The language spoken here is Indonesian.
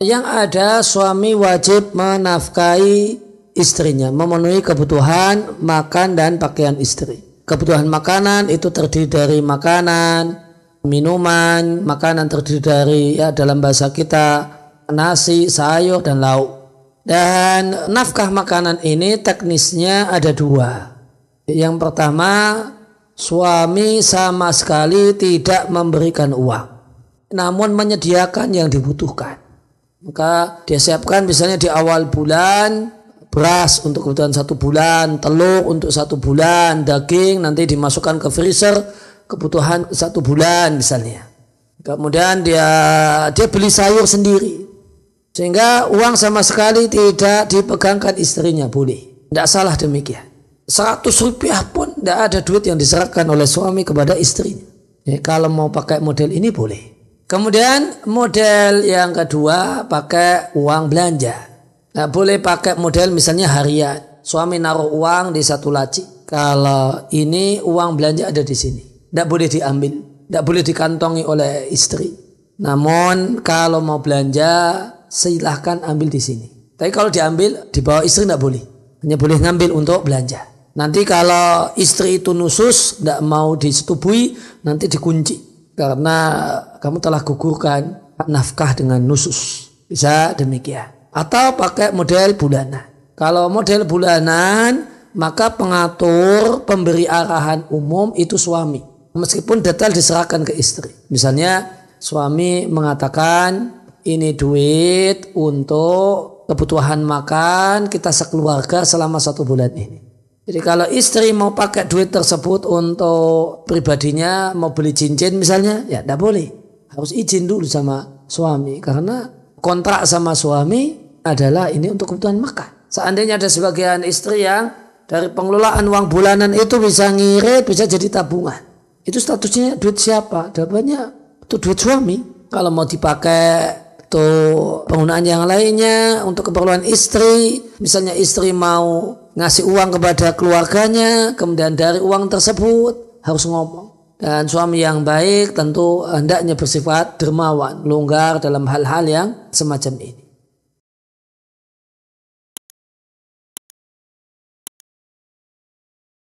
yang ada suami wajib menafkahi istrinya, memenuhi kebutuhan makan dan pakaian istri. Kebutuhan makanan itu terdiri dari makanan, minuman, makanan terdiri dari ya dalam bahasa kita nasi, sayur dan lauk. Dan nafkah makanan ini teknisnya ada dua. Yang pertama, suami sama sekali tidak memberikan uang, namun menyediakan yang dibutuhkan. Maka dia siapkan misalnya di awal bulan beras untuk kebutuhan satu bulan, telur untuk satu bulan, daging nanti dimasukkan ke freezer kebutuhan satu bulan misalnya. Kemudian dia dia beli sayur sendiri sehingga uang sama sekali tidak dipegangkan istrinya boleh. Tidak salah demikian. 100 rupiah pun tidak ada duit yang diserahkan oleh suami kepada istrinya. Ya, kalau mau pakai model ini boleh. Kemudian model yang kedua pakai uang belanja. Nah, boleh pakai model misalnya harian. Suami naruh uang di satu laci. Kalau ini uang belanja ada di sini. Tidak boleh diambil. Tidak boleh dikantongi oleh istri. Namun kalau mau belanja silahkan ambil di sini. Tapi kalau diambil di bawah istri tidak boleh. Hanya boleh ngambil untuk belanja. Nanti kalau istri itu nusus tidak mau disetubui nanti dikunci karena kamu telah gugurkan nafkah dengan nusus. Bisa demikian. Atau pakai model bulanan. Kalau model bulanan, maka pengatur pemberi arahan umum itu suami. Meskipun detail diserahkan ke istri. Misalnya suami mengatakan ini duit untuk kebutuhan makan kita sekeluarga selama satu bulan ini. Jadi kalau istri mau pakai duit tersebut untuk pribadinya, mau beli cincin misalnya, ya tidak boleh. Harus izin dulu sama suami. Karena kontrak sama suami adalah ini untuk kebutuhan makan. Seandainya ada sebagian istri yang dari pengelolaan uang bulanan itu bisa ngirit, bisa jadi tabungan. Itu statusnya duit siapa? Dapatnya itu duit suami. Kalau mau dipakai untuk penggunaan yang lainnya, untuk keperluan istri, misalnya istri mau ngasih uang kepada keluarganya, kemudian dari uang tersebut harus ngomong. Dan suami yang baik tentu hendaknya bersifat dermawan, longgar dalam hal-hal yang semacam ini.